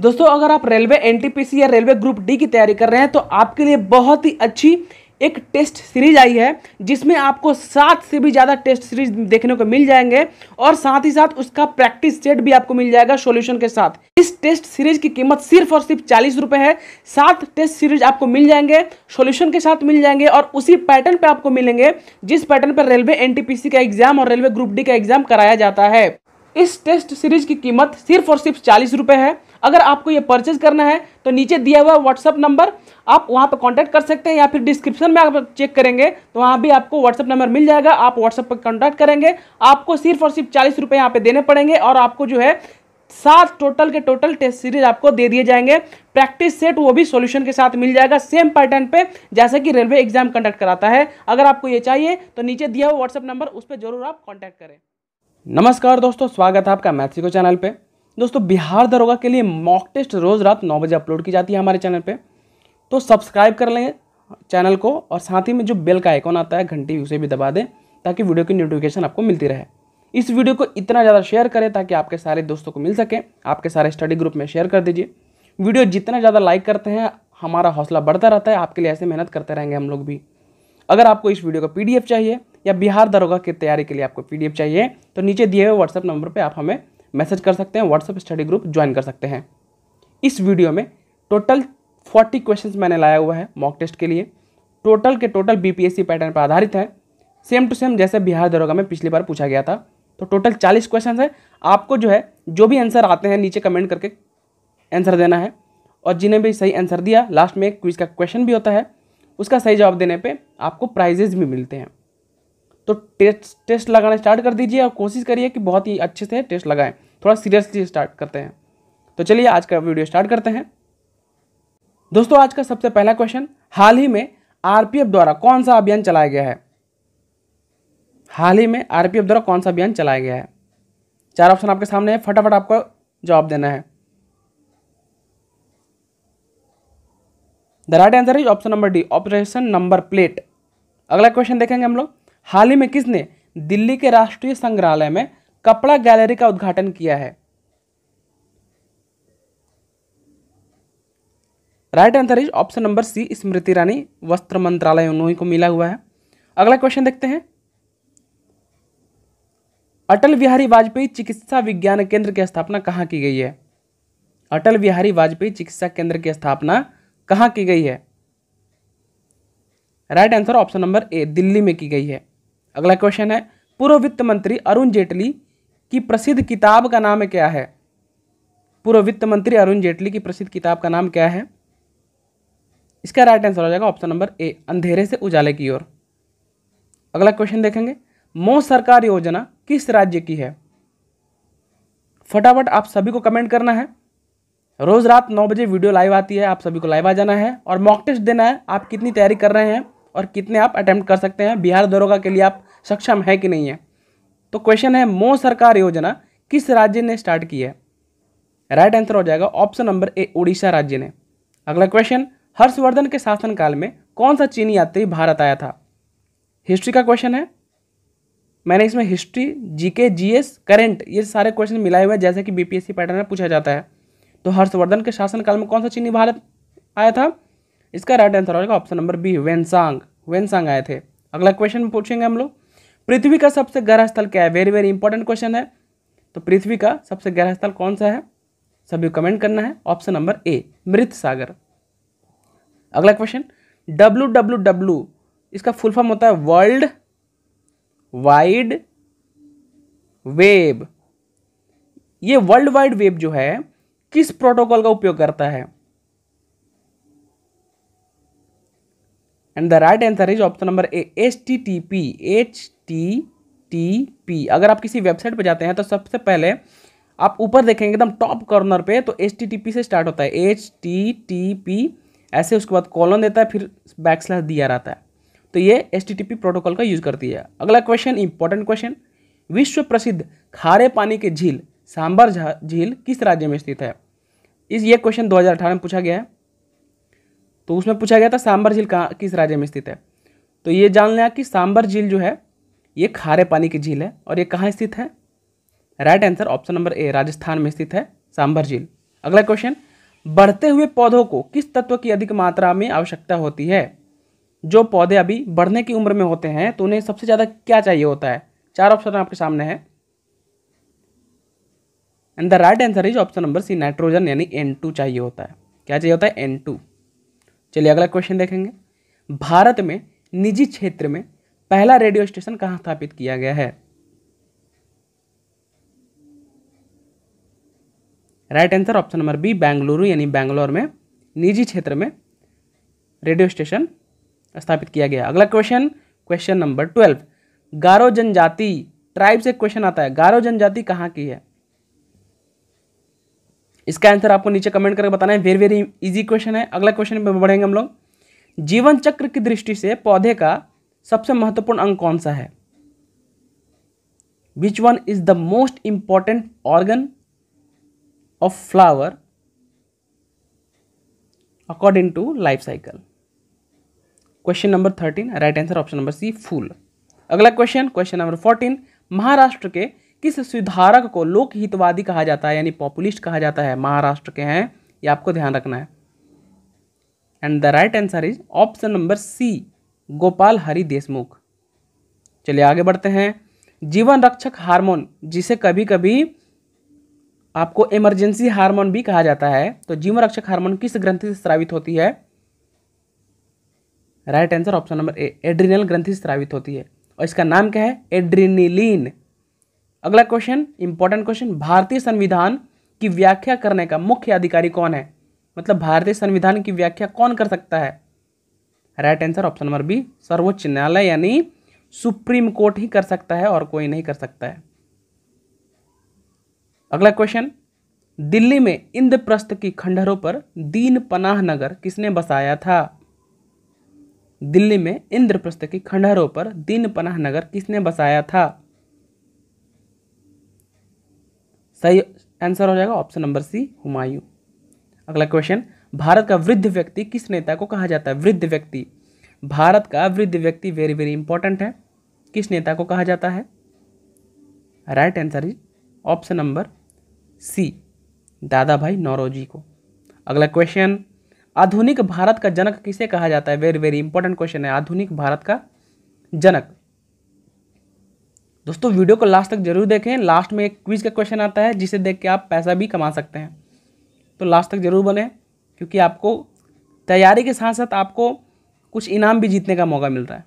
दोस्तों अगर आप रेलवे एनटीपीसी या रेलवे ग्रुप डी की तैयारी कर रहे हैं तो आपके लिए बहुत ही अच्छी एक टेस्ट सीरीज आई है जिसमें आपको सात से भी ज़्यादा टेस्ट सीरीज देखने को मिल जाएंगे और साथ ही साथ उसका प्रैक्टिस सेट भी आपको मिल जाएगा सॉल्यूशन के साथ इस टेस्ट सीरीज की कीमत सिर्फ और सिर्फ चालीस रुपये है सात टेस्ट सीरीज आपको मिल जाएंगे सॉल्यूशन के साथ मिल जाएंगे और उसी पैटर्न पे आपको मिलेंगे जिस पैटर्न पर रेलवे एन का एग्जाम और रेलवे ग्रुप डी का एग्जाम कराया जाता है इस टेस्ट सीरीज की कीमत सिर्फ और सिर्फ चालीस रुपये है अगर आपको ये परचेज करना है तो नीचे दिया हुआ व्हाट्सअप नंबर आप वहाँ पर कॉन्टैक्ट कर सकते हैं या फिर डिस्क्रिप्शन में आप चेक करेंगे तो वहाँ भी आपको व्हाट्सअप नंबर मिल जाएगा आप व्हाट्सअप पर कॉन्टैक्ट करेंगे आपको सिर्फ और सिर्फ चालीस रुपये यहाँ पर देने पड़ेंगे और आपको जो है सात टोटल के टोटल टेस्ट सीरीज आपको दे दिए जाएंगे प्रैक्टिस सेट वो भी सॉल्यूशन के साथ मिल जाएगा सेम पैटर्न पे जैसे कि रेलवे एग्जाम कंडक्ट कराता है अगर आपको ये चाहिए तो नीचे दिया हुआ व्हाट्सअप नंबर उस पर जरूर आप कॉन्टैक्ट करें नमस्कार दोस्तों स्वागत है आपका मैथ्सिको चैनल पे दोस्तों बिहार दरोगा के लिए मॉक टेस्ट रोज़ रात नौ बजे अपलोड की जाती है हमारे चैनल पे तो सब्सक्राइब कर लें चैनल को और साथ ही में जो बेल का आइकॉन आता है घंटी उसे भी दबा दें ताकि वीडियो की नोटिफिकेशन आपको मिलती रहे इस वीडियो को इतना ज़्यादा शेयर करें ताकि आपके सारे दोस्तों को मिल सके आपके सारे स्टडी ग्रुप में शेयर कर दीजिए वीडियो जितना ज़्यादा लाइक करते हैं हमारा हौसला बढ़ता रहता है आपके लिए ऐसे मेहनत करते रहेंगे हम लोग भी अगर आपको इस वीडियो का पीडीएफ चाहिए या बिहार दरोगा की तैयारी के लिए आपको पीडीएफ चाहिए तो नीचे दिए हुए व्हाट्सअप नंबर पर आप हमें मैसेज कर सकते हैं व्हाट्सअप स्टडी ग्रुप ज्वाइन कर सकते हैं इस वीडियो में टोटल फोर्टी क्वेश्चंस मैंने लाया हुआ है मॉक टेस्ट के लिए टोटल के टोटल बीपीएससी पैटर्न पर आधारित है सेम टू सेम जैसे बिहार दरोगा में पिछली बार पूछा गया था तो टोटल चालीस क्वेश्चन है आपको जो है जो भी आंसर आते हैं नीचे कमेंट करके आंसर देना है और जिन्हें भी सही आंसर दिया लास्ट में क्विज का क्वेश्चन भी होता है उसका सही जवाब देने पे आपको प्राइजेज भी मिलते हैं तो टेस्ट टेस्ट लगाना स्टार्ट कर दीजिए और कोशिश करिए कि बहुत ही अच्छे से टेस्ट लगाएं थोड़ा सीरियसली स्टार्ट करते हैं तो चलिए आज का वीडियो स्टार्ट करते हैं दोस्तों आज का सबसे पहला क्वेश्चन हाल ही में आरपीएफ द्वारा कौन सा अभियान चलाया गया है हाल ही में आरपीएफ द्वारा कौन सा अभियान चलाया गया है चार ऑप्शन आपके सामने है फटाफट आपको जवाब देना है the right answer is option number D operation number plate अगला क्वेश्चन देखेंगे हम लोग हाल ही में किसने दिल्ली के राष्ट्रीय संग्रहालय में कपड़ा गैलरी का उद्घाटन किया है right answer is option number C Smriti Irani वस्त्र मंत्रालय उन्होंने को मिला हुआ है अगला क्वेश्चन देखते हैं अटल बिहारी वाजपेयी चिकित्सा विज्ञान केंद्र की स्थापना कहाँ की गई है अटल बिहारी वाजपेयी चिकित्सा केंद्र की स्थापना कहाँ की गई है right answer option number A Delhi में की गई है अगला क्वेश्चन है पूर्व वित्त मंत्री अरुण जेटली की प्रसिद्ध किताब का नाम क्या है पूर्व वित्त मंत्री अरुण जेटली की प्रसिद्ध किताब का नाम क्या है इसका राइट आंसर हो जाएगा ऑप्शन नंबर ए अंधेरे से उजाले की ओर अगला क्वेश्चन देखेंगे मो सरकार योजना किस राज्य की है फटाफट आप सभी को कमेंट करना है रोज रात नौ बजे वीडियो लाइव आती है आप सभी को लाइव आ जाना है और मॉक टेस्ट देना है आप कितनी तैयारी कर रहे हैं और कितने आप अटैम्प्ट कर सकते हैं बिहार दरोगा के लिए आप सक्षम है कि नहीं है तो क्वेश्चन है मो सरकार योजना किस राज्य ने स्टार्ट की है राइट आंसर हो जाएगा ऑप्शन नंबर ए उड़ीसा राज्य ने अगला क्वेश्चन हर्षवर्धन के शासनकाल में कौन सा चीनी यात्री भारत आया था हिस्ट्री का क्वेश्चन है मैंने इसमें हिस्ट्री जीके जीएस करंट ये सारे क्वेश्चन मिलाए हुए हैं जैसे कि बीपीएससी पैटर्न में पूछा जाता है तो हर्षवर्धन के शासनकाल में कौन सा चीनी भारत आया था इसका राइट आंसर हो जाएगा option number B Xuanzang Xuanzang आए थे अगला क्वेश्चन पूछेंगे हम लोग पृथ्वी का सबसे गहरा स्थल क्या है वेरी वेरी इंपॉर्टेंट क्वेश्चन है तो पृथ्वी का सबसे गहरा स्थल कौन सा है सभी कमेंट करना है ऑप्शन नंबर ए मृत सागर अगला क्वेश्चन डब्लू डब्लू डब्ल्यू इसका फुल फॉर्म होता है वर्ल्ड वाइड वेब ये वर्ल्ड वाइड वेब जो है किस प्रोटोकॉल का उपयोग करता है and the right answer is option number A H T T P H T T P अगर आप किसी वेबसाइट पर जाते हैं तो सबसे पहले आप ऊपर देखेंगे एकदम टॉप कॉर्नर पे तो एच टी टी पी से स्टार्ट होता है एच टी टी पी ऐसे उसके बाद कॉलन देता है फिर बैक स्लैश दिया रहता है तो ये H T T P protocol का यूज़ करती है अगला क्वेश्चन इंपॉर्टेंट क्वेश्चन विश्व प्रसिद्ध खारे पानी की झील सांबर झील किस राज्य में स्थित है इस ये क्वेश्चन 2018 में पूछा गया है तो उसमें पूछा गया था सांबर झील कहाँ किस राज्य में स्थित है तो ये जान लिया कि सांबर झील जो है ये खारे पानी की झील है और ये कहाँ स्थित है right answer option number A Rajasthan में स्थित है सांबर झील अगला क्वेश्चन बढ़ते हुए पौधों को किस तत्व की अधिक मात्रा में आवश्यकता होती है जो पौधे अभी बढ़ने की उम्र में होते हैं तो उन्हें सबसे ज़्यादा क्या चाहिए होता है चार ऑप्शन आपके सामने है and the right answer is option number C nitrogen यानी एन चाहिए होता है क्या चाहिए होता है एन टू चलिए अगला क्वेश्चन देखेंगे भारत में निजी क्षेत्र में पहला रेडियो स्टेशन कहाँ स्थापित किया गया है right answer option number B Bengaluru यानी बेंगलोर में निजी क्षेत्र में रेडियो स्टेशन स्थापित किया गया अगला question question number twelve Garo जनजाति ट्राइब से क्वेश्चन आता है गारो जनजाति कहाँ की है इसका आंसर आपको नीचे कमेंट करके बताना है वेरी वेरी इजी क्वेश्चन है अगला क्वेश्चन बढ़ेंगे हम लोग जीवन चक्र की दृष्टि से पौधे का सबसे महत्वपूर्ण अंग कौन सा है which one is the most important organ of flower according to life cycle question number thirteen right answer option number C फूल अगला question question number fourteen Maharashtra के किस सुधारक को लोकहितवादी कहा जाता है यानी पॉपुलिस्ट कहा जाता है महाराष्ट्र के हैं ये आपको ध्यान रखना है and the right answer is option number C Gopal Hari Deshmukh चलिए आगे बढ़ते हैं जीवन रक्षक हार्मोन जिसे कभी कभी आपको इमरजेंसी हार्मोन भी कहा जाता है तो जीवन रक्षक हार्मोन किस ग्रंथि से स्रावित होती है right answer option number A adrenal ग्रंथि से स्रावित होती है और इसका नाम क्या है एड्रीनिलीन अगला क्वेश्चन इंपॉर्टेंट क्वेश्चन भारतीय संविधान की व्याख्या करने का मुख्य अधिकारी कौन है मतलब भारतीय संविधान की व्याख्या कौन कर सकता है right answer option number B सर्वोच्च न्यायालय यानी सुप्रीम कोर्ट ही कर सकता है और कोई नहीं कर सकता है अगला क्वेश्चन दिल्ली में इंद्रप्रस्थ की खंडहरों पर दीन पनाह नगर किसने बसाया था दिल्ली में इंद्रप्रस्थ की खंडहरों पर दीन पनाह नगर किसने बसाया था सही आंसर हो जाएगा ऑप्शन नंबर सी हुमायूं अगला क्वेश्चन भारत का वृद्ध व्यक्ति किस नेता को कहा जाता है वृद्ध व्यक्ति भारत का वृद्ध व्यक्ति वेरी वेरी इंपॉर्टेंट है किस नेता को कहा जाता है right answer is option number C Dadabhai Naoroji को अगला क्वेश्चन आधुनिक भारत का जनक किसे कहा जाता है वेरी वेरी इंपॉर्टेंट क्वेश्चन है आधुनिक भारत का जनक दोस्तों वीडियो को लास्ट तक जरूर देखें लास्ट में एक क्विज का क्वेश्चन आता है जिसे देख के आप पैसा भी कमा सकते हैं तो लास्ट तक जरूर बने क्योंकि आपको तैयारी के साथ साथ आपको कुछ इनाम भी जीतने का मौका मिल रहा है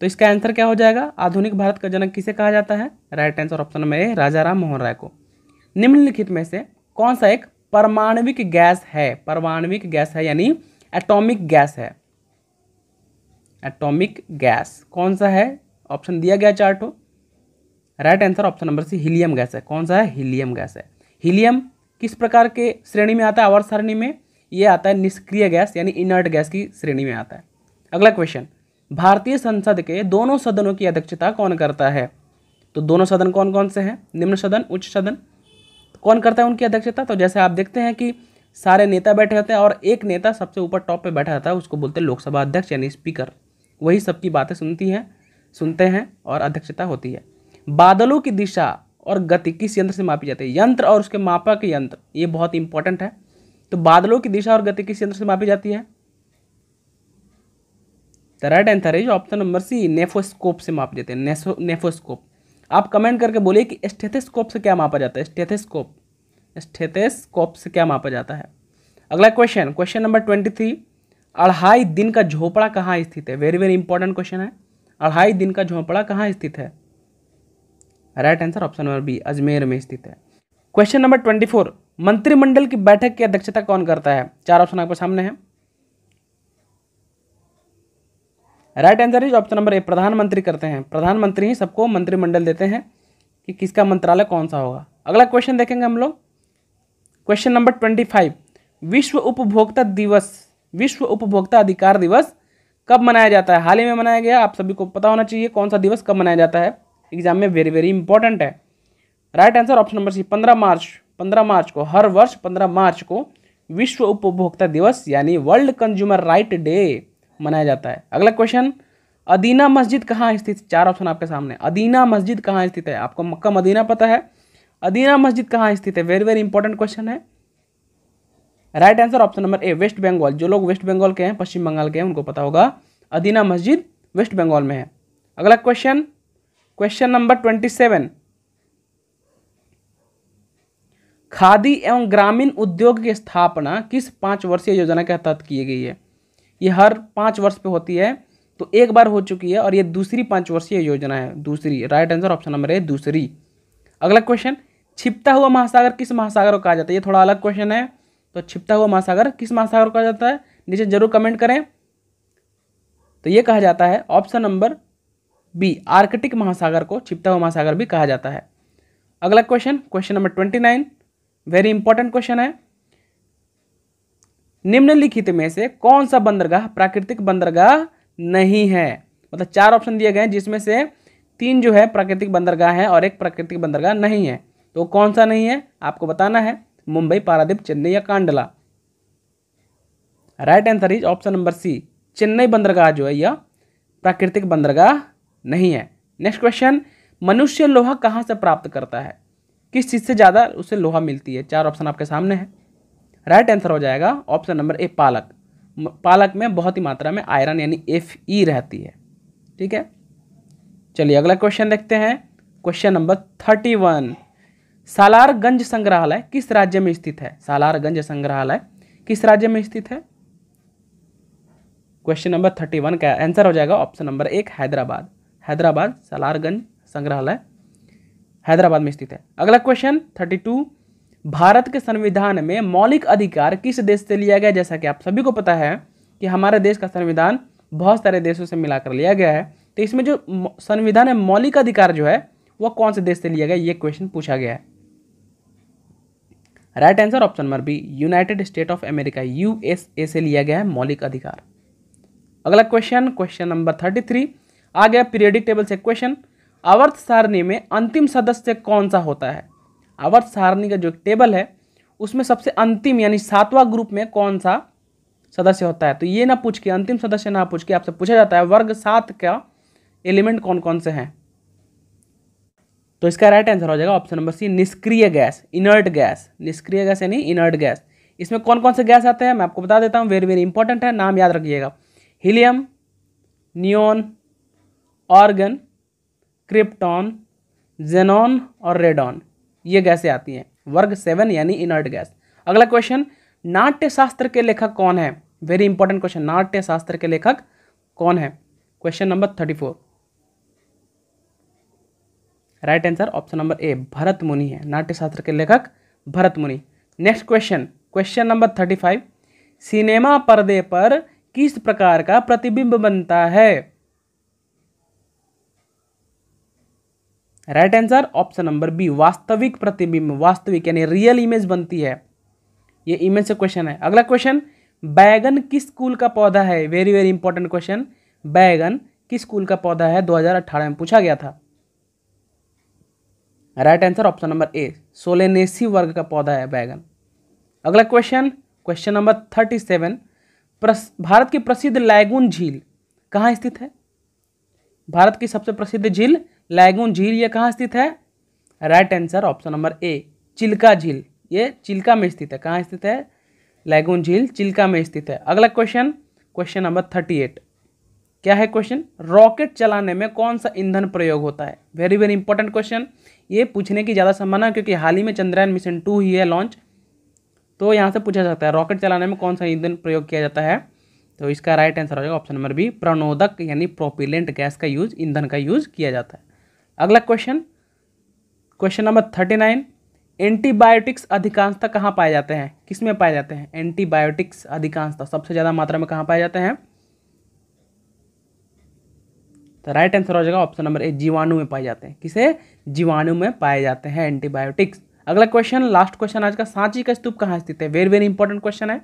तो इसका आंसर क्या हो जाएगा आधुनिक भारत का जनक किसे कहा जाता है right answer option number A Raja Ram Mohan Roy को निम्नलिखित में से कौन सा एक परमाणविक गैस है परमाणविक गैस है यानी एटॉमिक गैस है एटॉमिक गैस कौन सा है ऑप्शन दिया गया चार्ट हो right answer option number C helium gas है कौन सा है हीलियम गैस है हीलियम किस प्रकार के श्रेणी में आता है आवर्त सारणी में ये आता है निष्क्रिय गैस यानी इनर्ट गैस की श्रेणी में आता है अगला क्वेश्चन भारतीय संसद के दोनों सदनों की अध्यक्षता कौन करता है तो दोनों सदन कौन कौन से हैं निम्न सदन उच्च सदन तो कौन करता है उनकी अध्यक्षता तो जैसे आप देखते हैं कि सारे नेता बैठे होते हैं और एक नेता सबसे ऊपर टॉप पर बैठा होता है उसको बोलते हैं लोकसभा अध्यक्ष यानी स्पीकर वही सबकी बातें सुनती हैं सुनते हैं और अध्यक्षता होती है बादलों की दिशा और गति किस यंत्र से मापी जाती है यंत्र और उसके मापक यंत्र ये बहुत इंपॉर्टेंट है तो बादलों की दिशा और गति किस यंत्र से मापी जाती है the right answer is option number C nephoscope से माप देते हैं नेफोस्कोप आप कमेंट करके बोलिए कि स्टेथेस्कोप से क्या मापा जाता है स्टेथेस्कोप स्टेथेस्कोप से क्या मापा जाता है अगला question question number twenty three अढ़ाई दिन का झोपड़ा कहाँ स्थित है वेरी वेरी इंपॉर्टेंट क्वेश्चन है अढ़ाई दिन का झोंपड़ा कहाँ स्थित है right answer option number B Ajmer में स्थित है क्वेश्चन नंबर ट्वेंटी फोर मंत्रिमंडल की बैठक की अध्यक्षता कौन करता है चार ऑप्शन आपके सामने हैं right answer is option number A प्रधानमंत्री करते हैं प्रधानमंत्री ही सबको मंत्रिमंडल देते हैं कि किसका मंत्रालय कौन सा होगा अगला क्वेश्चन देखेंगे हम लोग क्वेश्चन नंबर ट्वेंटी फाइव विश्व उपभोक्ता दिवस विश्व उपभोक्ता अधिकार दिवस कब मनाया जाता है हाल ही में मनाया गया आप सभी को पता होना चाहिए कौन सा दिवस कब मनाया जाता है एग्जाम में वेरी वेरी इंपॉर्टेंट है right answer option number C पंद्रह मार्च पंद्रह मार्च को हर वर्ष पंद्रह मार्च को विश्व उपभोक्ता दिवस यानी वर्ल्ड कंज्यूमर राइट डे मनाया जाता है अगला क्वेश्चन अदीना मस्जिद कहाँ स्थित चार ऑप्शन आपके सामने अदीना मस्जिद कहाँ स्थित है आपको मक्का मदीना पता है अदीना मस्जिद कहाँ स्थित है वेरी वेरी इंपॉर्टेंट क्वेश्चन है right answer option number A West Bengal जो लोग वेस्ट बंगाल के हैं पश्चिम बंगाल के हैं उनको पता होगा अदीना मस्जिद वेस्ट बंगाल में है अगला question question number twenty seven khadi एवं ग्रामीण उद्योग की स्थापना किस पाँच वर्षीय योजना के तहत की गई है ये हर पाँच वर्ष पे होती है तो एक बार हो चुकी है और ये दूसरी पाँच वर्षीय योजना है दूसरी right answer option number A दूसरी अगला क्वेश्चन छिपता हुआ महासागर किस महासागर को कहा जाता है ये थोड़ा अलग क्वेश्चन है तो छिपता हुआ महासागर किस महासागर कहा जाता है नीचे जरूर कमेंट करें तो ये कहा जाता है ऑप्शन नंबर बी आर्कटिक महासागर को छिपता हुआ महासागर भी कहा जाता है अगला question question number twenty nine very important question है निम्नलिखित में से कौन सा बंदरगाह प्राकृतिक बंदरगाह नहीं है मतलब चार ऑप्शन दिए गए हैं जिसमें से तीन जो है प्राकृतिक बंदरगाह है और एक प्राकृतिक बंदरगाह नहीं है तो कौन सा नहीं है आपको बताना है मुंबई पारादीप चेन्नई या Kandla right answer is option number C Chennai बंदरगाह जो है यह प्राकृतिक बंदरगाह नहीं है नेक्स्ट क्वेश्चन मनुष्य लोहा कहाँ से प्राप्त करता है किस चीज़ से ज़्यादा उसे लोहा मिलती है चार ऑप्शन आपके सामने है राइट आंसर हो जाएगा ऑप्शन नंबर ए पालक पालक में बहुत ही मात्रा में आयरन यानी एफ ई रहती है ठीक है चलिए अगला क्वेश्चन देखते हैं question number thirty one Salarjung संग्रहालय किस राज्य में स्थित है सालारगंज संग्रहालय किस राज्य में स्थित है क्वेश्चन नंबर थर्टी वन का आंसर हो जाएगा ऑप्शन नंबर एक हैदराबाद हैदराबाद सलारगंज संग्रहालय हैदराबाद में स्थित है अगला क्वेश्चन थर्टी टू भारत के संविधान में मौलिक अधिकार किस देश से लिया गया जैसा कि आप सभी को पता है कि हमारे देश का संविधान बहुत सारे देशों से मिलाकर लिया गया है तो इसमें जो संविधान है मौलिक अधिकार जो है वह कौन से देश से लिया गया ये क्वेश्चन पूछा गया है right answer option number B United State of America यू से लिया गया है मौलिक अधिकार अगला question question number thirty three आ गया पीरियडिक टेबल से क्वेश्चन अवर्थ सारणी में अंतिम सदस्य कौन सा होता है अवर्थ सारणी का जो टेबल है उसमें सबसे अंतिम यानी सातवां ग्रुप में कौन सा सदस्य होता है तो ये ना पूछ के अंतिम सदस्य ना पूछ के आपसे पूछा जाता है वर्ग सात का एलिमेंट कौन कौन से हैं तो इसका राइट आंसर हो जाएगा ऑप्शन नंबर सी निष्क्रिय गैस इनर्ट गैस निष्क्रिय गैस यानी इनर्ट गैस इसमें कौन कौन से गैस आते हैं मैं आपको बता देता हूँ वेरी वेरी इंपॉर्टेंट है नाम याद रखिएगा helium neon argon krypton xenon और रेडॉन ये गैसें आती हैं वर्ग सेवन यानी इनर्ट गैस अगला क्वेश्चन नाट्य शास्त्र के लेखक कौन है वेरी इंपॉर्टेंट क्वेश्चन नाट्य शास्त्र के लेखक कौन है question number thirty four right answer option number A Bharat Muni है नाट्यशास्त्र के लेखक Bharat Muni next question question number thirty five cinema पर्दे पर किस प्रकार का प्रतिबिंब बनता है right answer option number B वास्तविक प्रतिबिंब वास्तविक यानी रियल इमेज बनती है ये इमेज से क्वेश्चन है अगला क्वेश्चन बैगन किस स्कूल का पौधा है वेरी वेरी इंपॉर्टेंट क्वेश्चन बैगन किस स्कूल का पौधा है 2018 में पूछा गया था right answer option number A Solanaceae वर्ग का पौधा है बैगन अगला question question number thirty seven Bharat की प्रसिद्ध लैगून झील कहाँ स्थित है भारत की सबसे प्रसिद्ध झील लैगून झील यह कहाँ स्थित है right answer option number A Chilka झील ये चिल्का में स्थित है कहाँ स्थित है लैगून झील चिल्का में स्थित है अगला question question number thirty eight क्या है क्वेश्चन रॉकेट चलाने में कौन सा ईंधन प्रयोग होता है वेरी वेरी इंपॉर्टेंट क्वेश्चन ये पूछने की ज़्यादा संभावना क्योंकि हाल ही में चंद्रयान मिशन टू ही है लॉन्च तो यहाँ से पूछा जाता है रॉकेट चलाने में कौन सा ईंधन प्रयोग किया जाता है तो इसका राइट आंसर हो जाएगा ऑप्शन नंबर बी प्रणोदक यानी प्रोपिलेंट गैस का यूज ईंधन का यूज किया जाता है अगला question question number thirty nine antibiotics अधिकांशतः कहाँ पाए जाते हैं किस में पाए जाते हैं एंटीबायोटिक्स अधिकांशतः सबसे ज़्यादा मात्रा में कहाँ पाए जाते हैं तो राइट आंसर हो जाएगा ऑप्शन नंबर ए जीवाणु में पाए जाते हैं किसे जीवाणु में पाए जाते हैं एंटीबायोटिक्स अगला क्वेश्चन लास्ट क्वेश्चन आज का सांची का स्तूप कहाँ स्थित है वेरी वेरी इंपॉर्टेंट क्वेश्चन है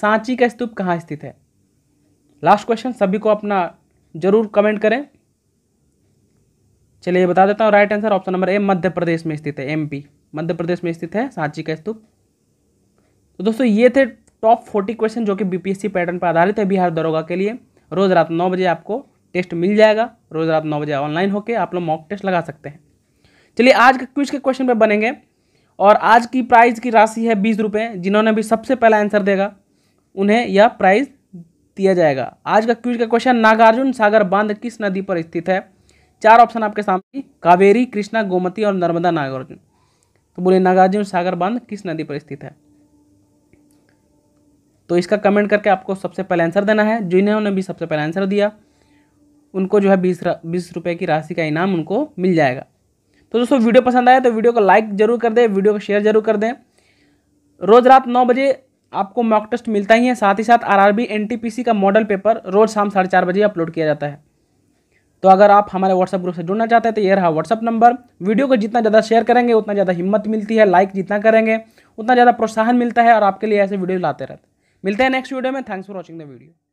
सांची का स्तूप कहाँ स्थित है लास्ट क्वेश्चन सभी को अपना जरूर कमेंट करें चलिए बता देता हूँ right answer option number A Madhya Pradesh में स्थित है एमपी मध्य प्रदेश में स्थित है सांची का स्तूप तो दोस्तों ये थे टॉप फोर्टी क्वेश्चन जो कि बीपीएससी पैटर्न पर आधारित है बिहार दरोगा के लिए रोज़ रात नौ बजे आपको टेस्ट मिल जाएगा रोज़ रात नौ बजे ऑनलाइन होकर आप लोग मॉक टेस्ट लगा सकते हैं चलिए आज के क्विज के क्वेश्चन पर बनेंगे और आज की प्राइज़ की राशि है बीस रुपये जिन्होंने भी सबसे पहला आंसर देगा उन्हें यह प्राइज़ दिया जाएगा आज का क्विज का क्वेश्चन नागार्जुन सागर बांध किस नदी पर स्थित है चार ऑप्शन आपके सामने कावेरी कृष्णा गोमती और नर्मदा नागार्जुन तो बोले नागार्जुन सागर बांध किस नदी पर स्थित है तो इसका कमेंट करके आपको सबसे पहले आंसर देना है जिन्होंने भी सबसे पहले आंसर दिया उनको जो है बीस बीस रुपये की राशि का इनाम उनको मिल जाएगा तो दोस्तों वीडियो पसंद आया तो वीडियो को लाइक जरूर कर दें वीडियो को शेयर जरूर कर दें रोज़ रात नौ बजे आपको मॉक टेस्ट मिलता ही है साथ ही साथ आरआरबी एनटीपीसी का मॉडल पेपर रोज़ शाम साढ़े चार बजे अपलोड किया जाता है तो अगर आप हमारे व्हाट्सअप ग्रुप से जुड़ना चाहते हैं तो ये रहा व्हाट्सअप नंबर वीडियो को जितना ज़्यादा शेयर करेंगे उतना ज़्यादा हिम्मत मिलती है लाइक जितना करेंगे उतना ज़्यादा प्रोत्साहन मिलता है और आपके लिए ऐसे वीडियो लाते रहते मिलते हैं नेक्स्ट वीडियो में thanks for watching the video